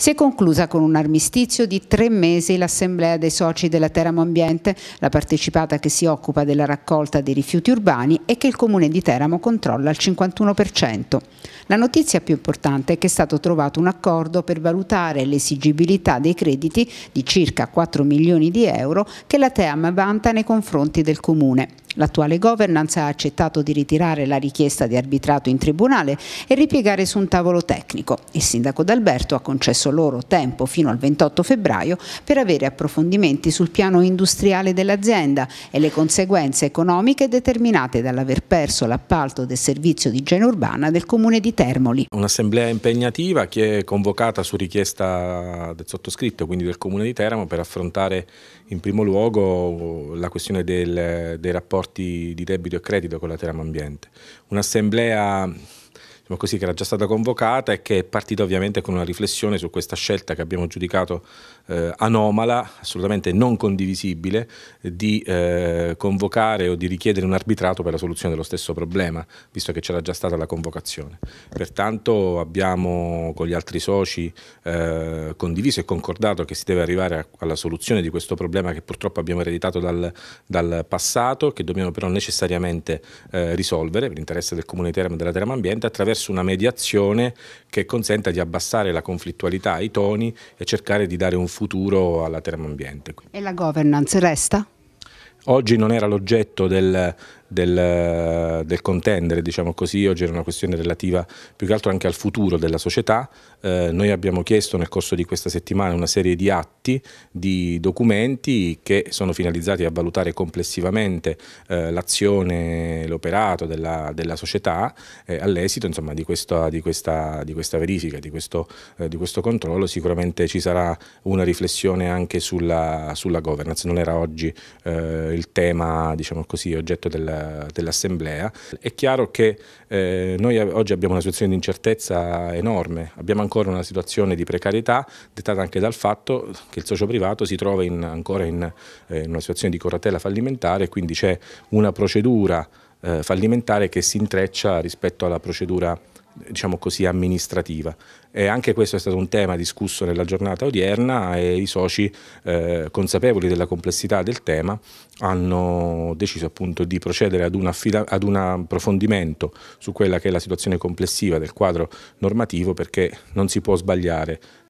Si è conclusa con un armistizio di tre mesi l'assemblea dei soci della Teramo Ambiente, la partecipata che si occupa della raccolta dei rifiuti urbani e che il comune di Teramo controlla al 51%. La notizia più importante è che è stato trovato un accordo per valutare l'esigibilità dei crediti di circa 4 milioni di euro che la Team vanta nei confronti del comune. L'attuale governance ha accettato di ritirare la richiesta di arbitrato in tribunale e ripiegare su un tavolo tecnico. Il sindaco D'Alberto ha concesso permesso loro tempo fino al 28 febbraio per avere approfondimenti sul piano industriale dell'azienda e le conseguenze economiche determinate dall'aver perso l'appalto del servizio di igiene urbana del Comune di Termoli. Un'assemblea impegnativa che è convocata su richiesta del sottoscritto, quindi del Comune di Teramo, per affrontare in primo luogo la questione del, dei rapporti di debito e credito con la Teramo Ambiente. Un'assemblea diciamo così, che era già stata convocata e che è partita ovviamente con una riflessione su questa scelta che abbiamo giudicato eh, anomala, assolutamente non condivisibile, di eh, convocare o di richiedere un arbitrato per la soluzione dello stesso problema, visto che c'era già stata la convocazione. Pertanto abbiamo con gli altri soci eh, condiviso e concordato che si deve arrivare a, alla soluzione di questo problema che purtroppo abbiamo ereditato dal, dal passato, che dobbiamo però necessariamente eh, risolvere per interesse del Comune di Teramo e della Teramo Ambiente attraverso processo una mediazione che consenta di abbassare la conflittualità, ai toni e cercare di dare un futuro alla termoambiente. E la governance resta? Oggi non era l'oggetto del, del, del contendere, diciamo così, oggi era una questione relativa più che altro anche al futuro della società. Eh, noi abbiamo chiesto nel corso di questa settimana una serie di atti, di documenti che sono finalizzati a valutare complessivamente eh, l'azione, l'operato della, della, società eh, all'esito insomma, di, questa, di questa, di questa verifica, di questo, eh, di questo, controllo. Sicuramente ci sarà una riflessione anche sulla, sulla governance, non era oggi eh, il tema diciamo così, oggetto del dell'Assemblea. È chiaro che eh, noi oggi abbiamo una situazione di incertezza enorme, abbiamo ancora una situazione di precarietà dettata anche dal fatto che il socio privato si trova in, ancora in, eh, in una situazione di corratela fallimentare, quindi c'è una procedura eh, fallimentare che si intreccia rispetto alla procedura diciamo così, amministrativa. E anche questo è stato un tema discusso nella giornata odierna e i soci eh, consapevoli della complessità del tema hanno deciso appunto di procedere ad un, ad un approfondimento su quella che è la situazione complessiva del quadro normativo perché non si può sbagliare